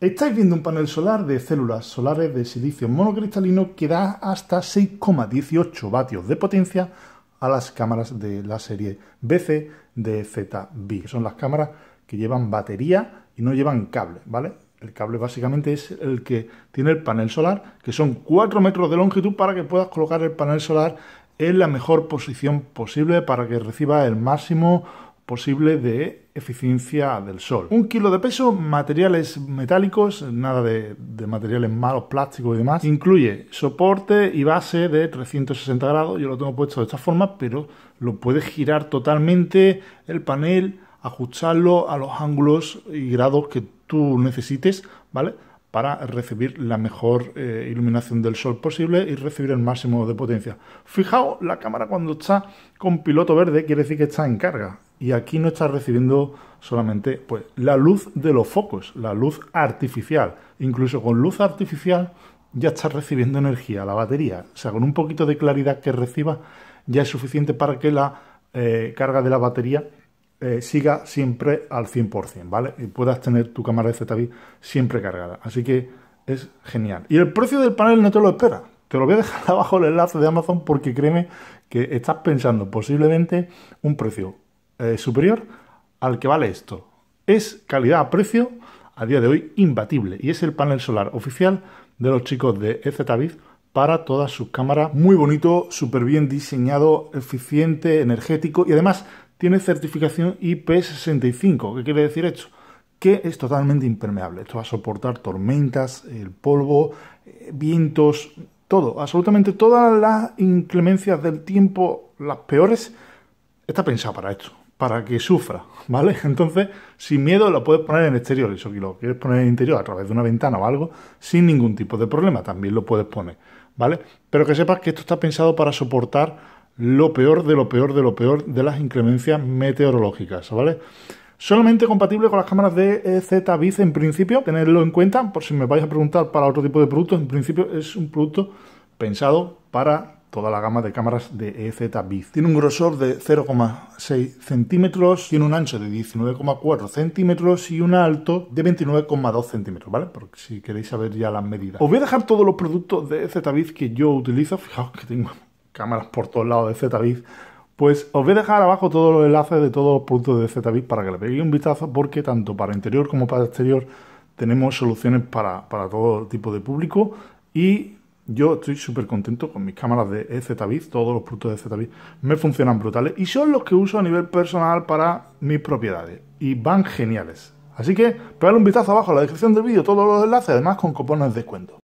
Estáis viendo un panel solar de células solares de silicio monocristalino que da hasta 6,18 vatios de potencia a las cámaras de la serie BC de ZB, que son las cámaras que llevan batería y no llevan cable, ¿vale? El cable básicamente es el que tiene el panel solar, que son 4 metros de longitud para que puedas colocar el panel solar en la mejor posición posible para que reciba el máximo posible de eficiencia del sol. Un kilo de peso, materiales metálicos, nada de, materiales malos, plásticos y demás. Incluye soporte y base de 360 grados. Yo lo tengo puesto de esta forma, pero lo puedes girar totalmente el panel, ajustarlo a los ángulos y grados que tú necesites, ¿vale? para recibir la mejor eh, iluminación del sol posible y recibir el máximo de potencia. Fijaos, la cámara cuando está con piloto verde quiere decir que está en carga y aquí no estás recibiendo solamente pues, la luz de los focos, la luz artificial. Incluso con luz artificial ya estás recibiendo energía, la batería. O sea, con un poquito de claridad que reciba ya es suficiente para que la eh, carga de la batería eh, siga siempre al 100%, ¿vale? Y puedas tener tu cámara de ZV siempre cargada. Así que es genial. Y el precio del panel no te lo espera. Te lo voy a dejar abajo el enlace de Amazon porque créeme que estás pensando posiblemente un precio eh, superior al que vale esto. Es calidad-precio a a día de hoy imbatible y es el panel solar oficial de los chicos de EZBIF para todas sus cámaras. Muy bonito, súper bien diseñado, eficiente, energético y además tiene certificación IP65. ¿Qué quiere decir esto? Que es totalmente impermeable. Esto va a soportar tormentas, el polvo, eh, vientos, todo, absolutamente todas las inclemencias del tiempo, las peores, está pensado para esto para que sufra, ¿vale? Entonces, sin miedo lo puedes poner en exterior, eso que lo quieres poner en interior a través de una ventana o algo, sin ningún tipo de problema, también lo puedes poner, ¿vale? Pero que sepas que esto está pensado para soportar lo peor de lo peor de lo peor de las inclemencias meteorológicas, ¿vale? Solamente compatible con las cámaras de e z Z-Biz, en principio, tenerlo en cuenta, por si me vais a preguntar para otro tipo de productos, en principio es un producto pensado para toda la gama de cámaras de EZ Tiene un grosor de 0,6 centímetros, tiene un ancho de 19,4 centímetros y un alto de 29,2 centímetros, ¿vale? Porque si queréis saber ya las medidas. Os voy a dejar todos los productos de EZ Biz que yo utilizo. Fijaos que tengo cámaras por todos lados de EZ Biz. Pues os voy a dejar abajo todos los enlaces de todos los productos de e ZBit para que le peguéis un vistazo, porque tanto para interior como para exterior tenemos soluciones para, para todo tipo de público y yo estoy súper contento con mis cámaras de EZBIT, todos los productos de EZBIT me funcionan brutales y son los que uso a nivel personal para mis propiedades y van geniales. Así que pegadle un vistazo abajo en la descripción del vídeo, todos los enlaces, además con cupones de descuento.